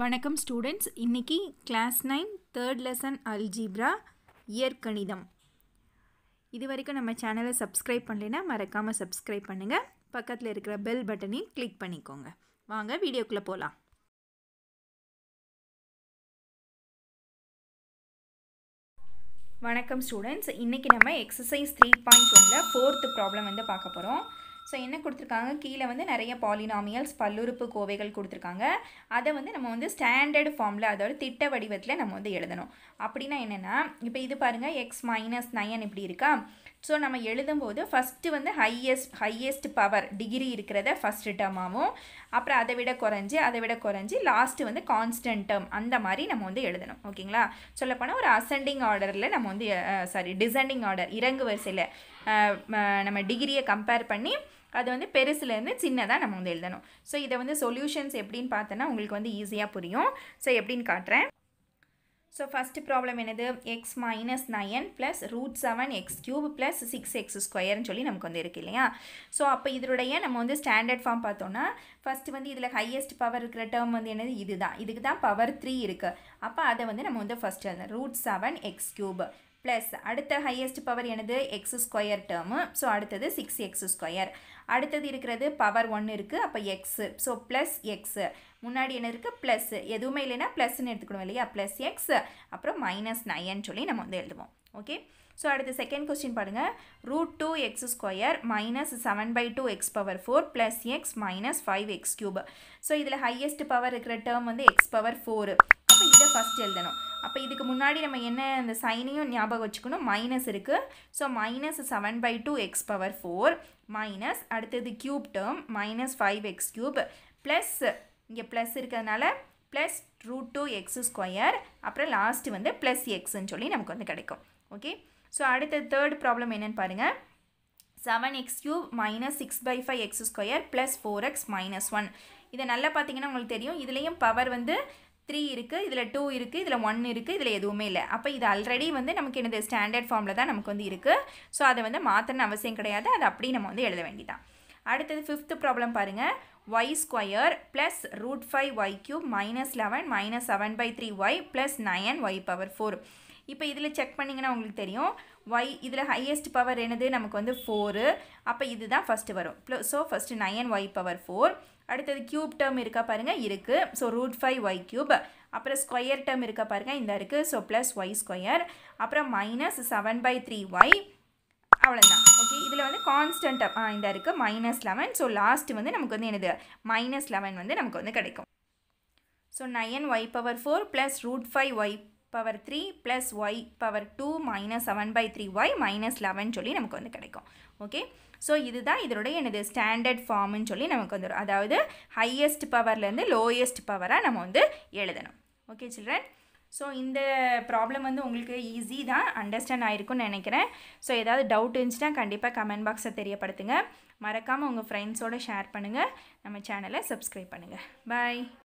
வணக்கம் ஸ்டூடெண்ட்ஸ் இன்றைக்கி class nine third lesson algebra இயற்கணிதம் இது வரைக்கும் நம்ம சேனலை சப்ஸ்கிரைப் பண்ணலைன்னா மறக்காமல் சப்ஸ்கிரைப் பண்ணுங்கள் பக்கத்தில் இருக்கிற பெல் பட்டனையும் கிளிக் பண்ணிக்கோங்க வாங்க வீடியோக்குள்ளே போகலாம் வணக்கம் ஸ்டூடெண்ட்ஸ் இன்றைக்கி நம்ம எக்ஸசைஸ் த்ரீ பாயிண்ட் ஒனில் ஃபோர்த்து ப்ராப்ளம் வந்து பார்க்க போகிறோம் ஸோ என்ன கொடுத்துருக்காங்க கீழே வந்து நிறைய பாலினாமியல்ஸ் பல்லுறுப்பு கோவைகள் கொடுத்துருக்காங்க அதை வந்து நம்ம வந்து ஸ்டாண்டர்ட் ஃபார்மில் அதாவது திட்ட வடிவத்தில் நம்ம வந்து எழுதணும் அப்படின்னா என்னென்னா இப்போ இது பாருங்கள் எக்ஸ் மைனஸ் நயன் இப்படி இருக்கா ஸோ நம்ம எழுதும்போது ஃபஸ்ட்டு வந்து ஹையஸ்ட் ஹையஸ்ட் பவர் டிகிரி இருக்கிறத ஃபஸ்ட்டு டேர்மாகவும் அப்புறம் அதை விட குறைஞ்சி அதை விட குறைஞ்சி லாஸ்ட்டு வந்து கான்ஸ்டன்ட் டேர்ம் அந்த மாதிரி நம்ம வந்து எழுதணும் ஓகேங்களா சொல்லப்போனால் ஒரு அசெண்டிங் ஆர்டரில் நம்ம வந்து சாரி டிசெண்டிங் ஆர்டர் இறங்கு வரிசையில் நம்ம டிகிரியை கம்பேர் பண்ணி அது வந்து பெருசுலேருந்து சின்னதாக நம்ம வந்து எழுதணும் ஸோ இதை வந்து சொல்யூஷன்ஸ் எப்படின்னு பார்த்தோன்னா உங்களுக்கு வந்து ஈஸியாக புரியும் ஸோ எப்படின்னு காட்டுறேன் ஸோ ஃபஸ்ட்டு ப்ராப்ளம் என்னது x minus nine plus root seven x cube plus six x ஸ்கொயர்னு சொல்லி நமக்கு வந்து இருக்குது இல்லையா ஸோ அப்போ இதனுடைய நம்ம வந்து ஸ்டாண்டர்ட் ஃபார்ம் பார்த்தோன்னா ஃபஸ்ட்டு வந்து இதில் ஹையஸ்ட் பவர் இருக்கிற டேர்ம் வந்து என்னது இது தான் இதுக்கு தான் பவர் த்ரீ இருக்குது அப்போ அதை வந்து நம்ம வந்து ஃபஸ்ட்டு எழுதணும் root seven x cube plus அடுத்த ஹையஸ்ட் பவர் எனது எக்ஸ் ஸ்கொயர் டேர்மு ஸோ அடுத்தது சிக்ஸ் எக்ஸ் ஸ்கொயர் அடுத்தது இருக்கிறது பவர் ஒன்று இருக்குது அப்போ எக்ஸு ஸோ ப்ளஸ் எக்ஸு முன்னாடி என்ன இருக்குது ப்ளஸ் எதுவுமே இல்லைன்னா ப்ளஸ்னு எடுத்துக்கணும் இல்லையா ப்ளஸ் எக்ஸ் அப்புறம் மைனஸ் நைன்னு சொல்லி நம்ம வந்து எழுதுவோம் ஓகே ஸோ அடுத்த செகண்ட் கொஸ்டின் பாருங்கள் root two x square minus seven by two x power four plus x minus five x cube so இதில் ஹையஸ்ட் பவர் இருக்கிற டேர்ம் வந்து எக்ஸ் பவர் ஃபோர் அப்போ இதை ஃபஸ்ட் எழுதணும் அப்போ இதுக்கு முன்னாடி நம்ம என்ன அந்த சைனையும் ஞாபகம் வச்சுக்கணும் மைனஸ் இருக்குது so minus seven by two x power four minus அடுத்தது cube term minus five x cube plus இங்கே ப்ளஸ் இருக்கிறதுனால plus root two x square அப்புறம் லாஸ்ட்டு வந்து ப்ளஸ் எக்ஸ்ன்னு சொல்லி நமக்கு வந்து கிடைக்கும் ஓகே ஸோ அடுத்த தேர்ட் ப்ராப்ளம் என்னென்னு பாருங்கள் seven x cube minus six by five x square plus four x minus one இதை நல்லா பார்த்தீங்கன்னா உங்களுக்கு தெரியும் இதுலேயும் பவர் வந்து த்ரீ இருக்குது இதில் டூ இருக்குது இதில் ஒன் இருக்குது இதில் எதுவுமே இல்லை அப்போ இது ஆல்ரெடி வந்து நமக்கு என்னது ஸ்டாண்டர்ட் ஃபார்மில் தான் நமக்கு வந்து இருக்குது ஸோ அதை வந்து மாற்றணும்னு அவசியம் கிடையாது அது அப்படியே நம்ம வந்து எழுத வேண்டிதான் அடுத்தது ஃபிஃப்த்து ப்ராப்ளம் பாருங்கள் y square plus root five y cube minus eleven minus seven by three y plus nine y power four இப்போ இதில் செக் பண்ணிங்கன்னா உங்களுக்கு தெரியும் ஒய் இதில் ஹையஸ்ட் பவர் என்னது நமக்கு வந்து ஃபோரு அப்போ இது தான் ஃபஸ்ட்டு வரும் plus so first nine y power four அடுத்தது க்யூப் டேர்ம் இருக்கா பாருங்கள் இருக்குது so root five y cube அப்புறம் ஸ்கொயர் டேர்ம் இருக்கா பாருங்கள் இந்த இருக்குது ஸோ ப்ளஸ் ஒய் ஸ்கொயர் அப்புறம் minus seven by three y அவ்வளோதான் ஓகே இதில் வந்து கான்ஸ்டன்ட் கான்ஸ்டண்ட்டாக இந்த இருக்குது மைனஸ் லெவன் ஸோ லாஸ்ட்டு வந்து நமக்கு வந்து என்னது மைனஸ் லெவன் வந்து நமக்கு வந்து கிடைக்கும் so nine y power four plus root five y power three plus y power two minus seven by three y minus eleven சொல்லி நமக்கு வந்து கிடைக்கும் ஓகே ஸோ இதுதான் இதனுடைய எனது ஸ்டாண்டர்ட் ஃபார்ம்னு சொல்லி நமக்கு வந்துடும் அதாவது ஹையஸ்ட் பவர்லேருந்து லோயஸ்ட் பவராக நம்ம வந்து எழுதணும் ஓகே சில்ட்ரன் ஸோ இந்த ப்ராப்ளம் வந்து உங்களுக்கு ஈஸி தான் அண்டர்ஸ்டாண்ட் ஆகிருக்குன்னு நினைக்கிறேன் ஸோ ஏதாவது டவுட் இருந்துச்சுன்னா கண்டிப்பாக கமெண்ட் பாக்ஸை தெரியப்படுத்துங்க மறக்காமல் உங்கள் ஃப்ரெண்ட்ஸோடு ஷேர் பண்ணுங்கள் நம்ம சேனலை சப்ஸ்கிரைப் பண்ணுங்கள் பாய்